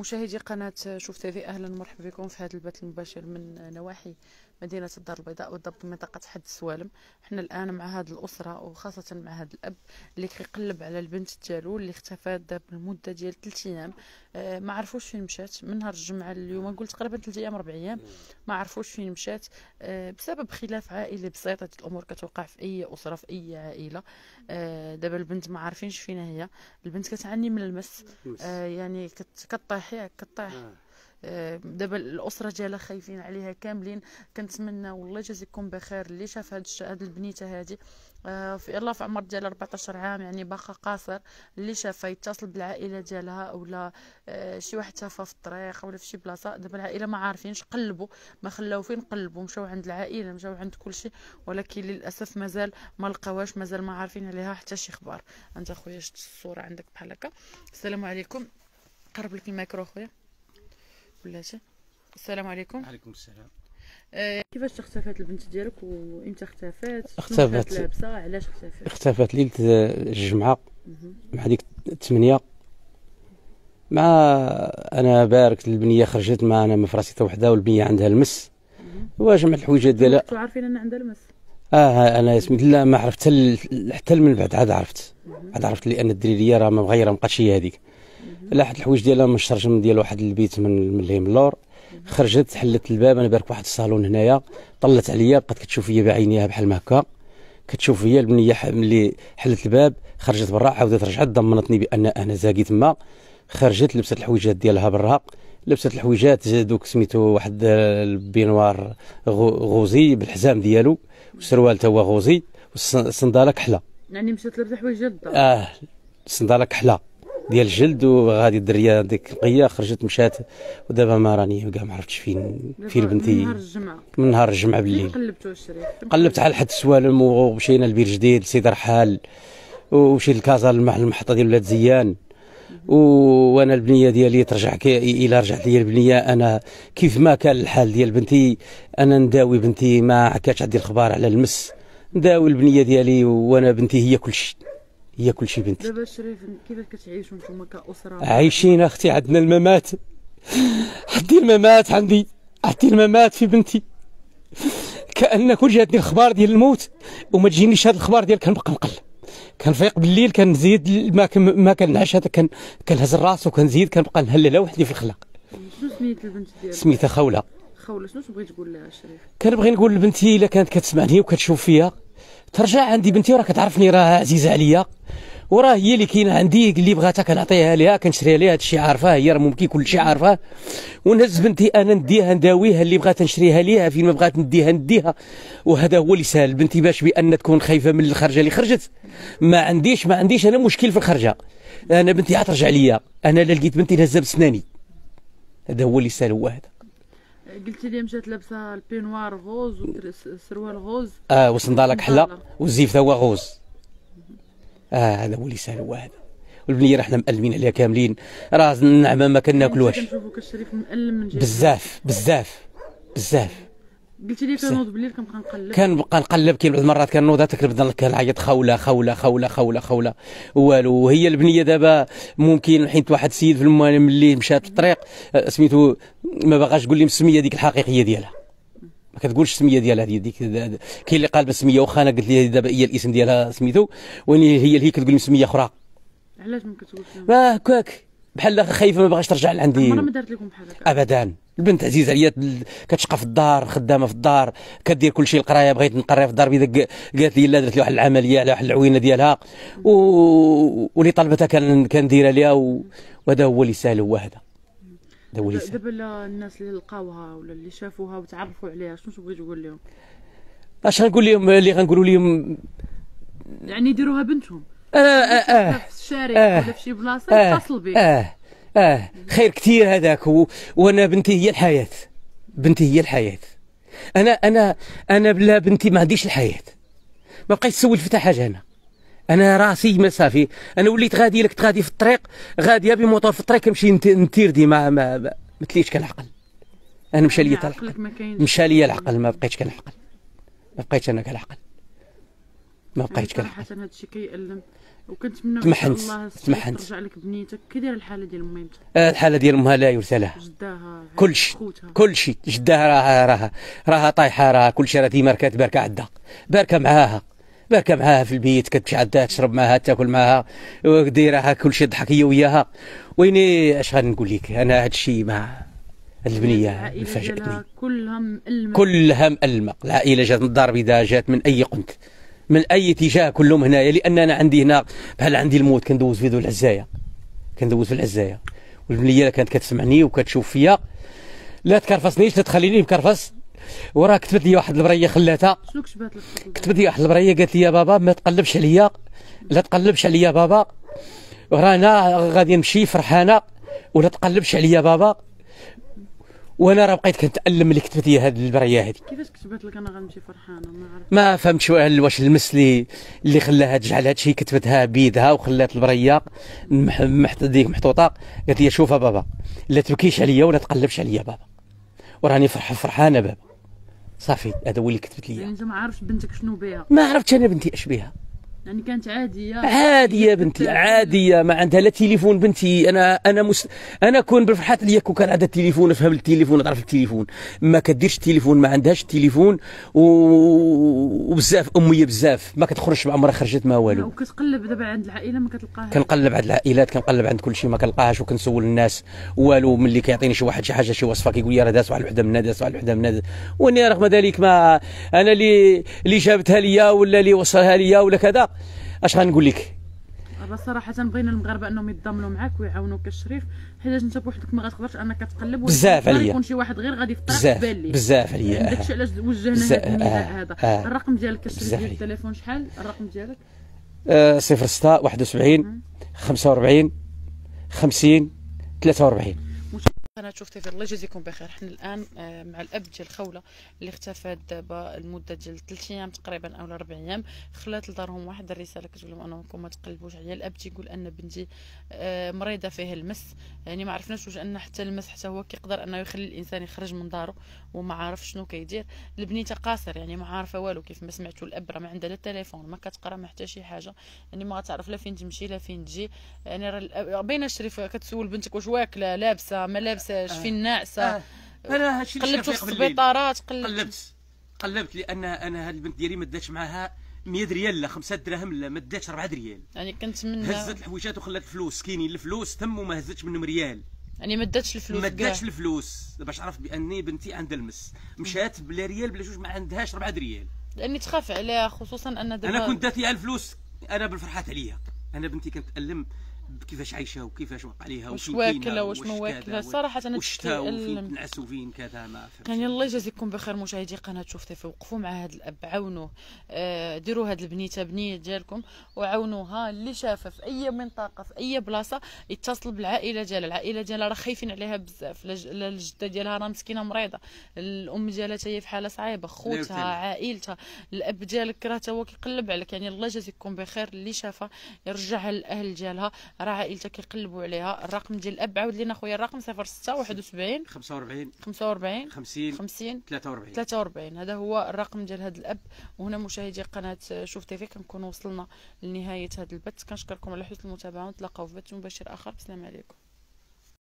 مشاهدي قناة شوف تيفي أهلا ومرحبا بكم في هذا البث المباشر من نواحي مدينه الدار البيضاء وبالضبط منطقه حد السوالم حنا الان مع هاد الاسره وخاصه مع هاد الاب اللي كيقلب على البنت ديالو اللي اختفت دابا المده ديال تلت ايام آه، ما عرفوش فين مشات من نهار الجمعه اليوم نقول نعم. تقريبا تلت ايام ربع ايام نعم. ما عرفوش فين مشات آه، بسبب خلاف عائلي بسيط هاد الامور كتوقع في اي اسره في اي عائله آه، دابا البنت ما عارفينش فين هي البنت كتعاني من المس يعني يعني كتطيح كتطيح دابا الاسره ديالها خايفين عليها كاملين كنتمنى والله يجازيكم بخير اللي شاف هاد هاد البنيته هادي آه، في الله في عمر ديالها 14 عام يعني باقا قاصر اللي شافها يتصل بالعائله ديالها ولا آه، شي واحد شافها في الطريق ولا في شي بلاصه دابا العائله ما عارفينش قلبوا ما خلاو فين قلبوا مشاو عند العائله مشاو عند كل شيء ولكن للاسف مازال ما لقاوهاش مازال ما عارفين عليها حتى شي خبر انت خويا شفت الصوره عندك بحال هكا السلام عليكم قرب لك الميكرو خويا بلاته السلام عليكم وعليكم السلام آه، كيفاش اختفت البنت ديالك وامتى اختفت اختفت علاش اختفت اختفت ليله الجمعه مع ديك الثمانيه مع انا بارك البنيه خرجت مع انا حتى وحده والبنيه عندها المس وجمعت الحويجات ديالها كنتو عارفين ان عندها المس اه انا سميت لا ما عرفت حتى من بعد عاد عرفت عاد عرفت لان الدريريه راه ما مغيره ما بقاتش هي هذيك لا حد الحوايج ديالها من الشرجم ديال واحد البيت من من اللي من اللور خرجت حلت الباب انا بارك واحد الصالون هنايا طلت عليا بقات كتشوف فيا بعينيها بحال ما هكا كتشوف فيا البنيه ملي حلت الباب خرجت برا عاودت رجعت ضمنتني بان انا زاكي تما خرجت لبست الحويجات ديالها برا لبست الحويجات دوك سميتو واحد آه، البينوار غوزي بالحزام ديالو والسروال تا هو غوزي والصنداله كحله يعني مشات لبست حويجات الدار اه الصنداله كحله ديال الجلد وغادي الدريه ديك القيه خرجت مشات ودابا ما راني كاع ما عرفتش فين فين بنتي من نهار الجمعه من نهار الجمعه بالليل قلبت على حد السوالم ومشينا لبير جديد سيد رحال ومشيت لكازا المحطه ديال ولاد زيان وانا البنيه ديالي ترجع كي الى رجعت لي البنيه انا كيف ما كان الحال ديال بنتي انا نداوي بنتي ما كانتش عندي الخبار على المس نداوي البنيه ديالي وانا بنتي هي كل شيء هي كل شيء بنتي دابا شريف كيفاش كتعيشوا نتوما كاسره عايشين اختي عندنا الممات عندي الممات عندي عندي الممات في بنتي كانك وجهتني الاخبار ديال الموت وما تجينيش هذا الاخبار ديال كنبقى نقل كنفيق بالليل كنزيد ما ما كنعش هذا كن كنهز الراس وكنزيد كنبقى نهلل وحدي في الخلاق شنو سميت البنت ديالك سميتها خوله خوله شنو تبغي تقول لها شريف كنبغي نقول لبنتي الا كانت كتسمعني وكتشوف فيا ترجع عندي بنتي راه كتعرفني راه عزيزه عليا وراه هي اللي كاينه عندي اللي بغاتها كنعطيها ليها كنشريها ليها هادشي عارفاه هي راه ممكن كلشي عارفاه ونهز بنتي انا نديها نداويها اللي بغات نشريها ليها فين ما بغات نديها نديها وهذا هو اللي سهل بنتي باش بان تكون خايفه من الخرجه اللي خرجت ما عنديش ما عنديش انا مشكل في الخرجه انا بنتي عترجع ليا انا لا لقيت بنتي نهزها بسناني هذا هو اللي سهل هو هذا قلتي لي مشات لابسه البينوار غوز وسروال غوز اه وصندالك حلا والزيف هو غوز اه هذا هو لسان هو هذا والبنيه راه حنا مألمين عليها كاملين راه النعمه ما كناكلوهاش كنشوفوك الشريف مألم من جهه بزاف بزاف بزاف قلت لي كنوض بالليل كنبقى نقلب كنبقى نقلب كاين بعض المرات كنوض تكربد لك العيط خوله خوله خوله خوله خوله والو وهي البنيه دابا ممكن حيت واحد السيد في المهم ملي مشات الطريق آه، سميتو ما باغاش تقول لي السميه ديك الحقيقيه ديالها ما كتقولش السميه ديالها هذه ديك كاين اللي قال بالسميه واخا انا قلت لي دابا هي الاسم ديالها سميتو وين هي اللي هي كتقول لي سميه اخرى علاش ما كتقولش ما كاك بحال خايفه ما باغاش ترجع لعندي عمرها ما دارت لكم بحال هكا ابدا البنت عزيزه عليا كتشقى في الدار خدامه في الدار كدير كل شيء القرايه بغيت نقري في الدار بيدك قالت لي لا درت لي واحد العمليه على واحد العوينه ديالها و... ولي طلبتها كان كنديرها ليها و... وهذا هو اللي سهل هو هذا هذا هو اللي سهل دابا الناس اللي لقاوها ولا اللي شافوها وتعرفوا عليها شنو تبغي تقول لهم اش غنقول لهم اللي غنقولوا لهم يعني يديروها بنتهم آه آه آه. الشارع آه ولا في شي بلاصه آه يتصل بك اه اه خير كثير هذاك وانا بنتي هي الحياه بنتي هي الحياه انا انا انا بلا بنتي ما عنديش الحياه ما بقيتش نسول في حاجه انا انا راسي ما صافي انا وليت غادي لك غادي في الطريق غاديه بموطور في الطريق نمشي نتير ديما ما ما مثليش كنعقل انا مشى ليا العقل مشى ليا العقل ما بقيتش كنعقل ما بقيتش انا كنعقل ما بقيتش يعني كنحب صراحه هذا الشيء كيألم وكنتمنى تمحنت تمحنت ترجع لك بنيتك كي داير الحاله ديال ميمتك آه، الحاله ديال امها لا يرثى لها جداها كلشي كلشي جداها راها راها راها طايحه راها كلشي راه ديما كانت باركه عندها باركه معاها باركه معاها في البيت كتمشي عندها تشرب معاها تاكل معاها دايره كلشي ضحك هي وياها ويني اش غنقول لك انا هذا الشيء ما هاد البنيه فاجاتني كلها مألمه كلها مألمه العائله جات من الدار البيضاء جات من اي قنت من اي اتجاه كلهم هنايا لان انا عندي هنا بحال عندي الموت كندوز في ذو العزايه كندوز في العزايه والمليه كانت كتسمعني وكتشوف فيا لا تكرفصنيش لا تخليني مكرفص وراه كتبت لي واحد البريه خلاتها شنو كتبت لك كتبت لي واحد البريه قالت لي يا بابا ما تقلبش عليا لا تقلبش عليا بابا رانا غادي نمشي فرحانه ولا تقلبش عليا بابا وانا راه بقيت كنتالم ملي كتبت لي هذه البريه هذه كيفاش كتبت لك انا غنمشي فرحانه ما عرفت ما فهمتش واش المس اللي خلاها تجعل هذا الشيء كتبتها بيدها وخلات البريه محط ديك محطوطه قالت لي شوف بابا لا تبكيش عليا ولا تقلبش عليا بابا وراني فرح فرحانه بابا صافي هذا هو اللي كتبت لي يعني انت ما عرفتش بنتك شنو بها ما عرفتش انا بنتي اش بها يعني كانت عاديه عاديه بنتي عاديه ما عندها لا تليفون بنتي انا انا مست... انا كون بالفرحات ليا كون كان عندها تليفون افهم التليفون تعرف التليفون ما كديرش التليفون ما عندهاش التليفون و... وبزاف اميه بزاف ما كتخرجش مع عمرها خرجت ما والو وكتقلب دابا عند العائله ما كتلقاهاش كنقلب عند العائلات كنقلب عند كل شيء ما كنلقاهاش وكنسول الناس والو ملي كيعطيني شي واحد شي حاجه شي وصفه كيقول لي راه داس واحد وحده هنا داس واحد وحده هنا واني رغم ذلك ما انا اللي اللي جابتها ليا ولا اللي وصلها ليا ولا كذا اش غنقول لك انا صراحه بغينا المغاربه انهم يتضامنوا معاك ويعاونوك الشريف حيت انت بوحدك ما غتقدرش انك تقلب بزاف عليا يكون شي واحد غير غادي يفطر بزاف بالي بزاف عليا داكشي علاش وجهنا هذا آه، هذا آه. الرقم ديالك الشريف ديال التليفون شحال الرقم ديالك 06 71 45 50 43 قناة شوف تيفي الله يجازيكم بخير حنا الان آه، مع الاب ديال الخوله اللي اختفى دابا المده ديال تلت ايام تقريبا او ربع ايام خلات لدارهم واحد الرساله كتقول لهم انكم ما تقلبوش عليا الاب تيقول ان بنتي آه، مريضه فيه المس يعني ما عرفناش واش ان حتى المس حتى هو كيقدر انه يخلي الانسان يخرج من داره وما عارف شنو كيدير البنيته قاصر يعني ما عارفه والو كيف ما سمعتوا الاب راه ما عندها لا تليفون ما كتقرا ما حتى شي حاجه يعني ما تعرف لا فين تمشي لا فين تجي يعني راه بين الشريف كتسول بنتك واش واكله لابسه ما لابسه الدبسه آه. فين ناعسه آه. انا هادشي قلبت في السبيطارات قلبت قلبت قلبت لان انا هاد البنت ديالي ما داتش معاها 100 ريال لا 5 دراهم لا ما داتش 4 ريال يعني كنت من هزت الحويجات وخلات الفلوس كاينين الفلوس تم وما هزتش منهم ريال يعني ما داتش الفلوس ما داتش الفلوس باش عرفت باني بنتي عندها المس مشات بلا ريال بلا جوج ما عندهاش 4 ريال لاني تخاف عليها خصوصا ان دابا انا كنت داتي الفلوس انا بالفرحات عليا انا بنتي كنت تالم كيفاش عايشه وكيفاش وقع عليها واش واكله واش ما واكله صراحه انا وشتا وفين تنعس وفين كذا ما يعني الله يجازيكم بخير مشاهدي قناه شوف تيفي وقفوا مع هذا الاب عاونوه آه، ديروا هذه البنيته بنيه ديالكم وعاونوها اللي شافها في اي منطقه في اي بلاصه يتصل بالعائله ديالها العائله ديالها راه خايفين عليها بزاف الجده ديالها راه مسكينه مريضه الام ديالها هي في حاله صعيبه خوتها عائلتها الاب ديالك راه هو كيقلب عليك يعني الله يجازيكم بخير اللي شافها يرجعها للاهل ديالها راه عائلته كيقلبوا عليها الرقم ديال الاب عاود لينا خويا الرقم 06 71 45 45 50 50 43 43 هذا هو الرقم ديال هذا الاب وهنا مشاهدي قناه شوف تيفي كنكون وصلنا لنهايه هذا البث كنشكركم على حسن المتابعه ونتلاقاو في بث مباشر اخر بسلام عليكم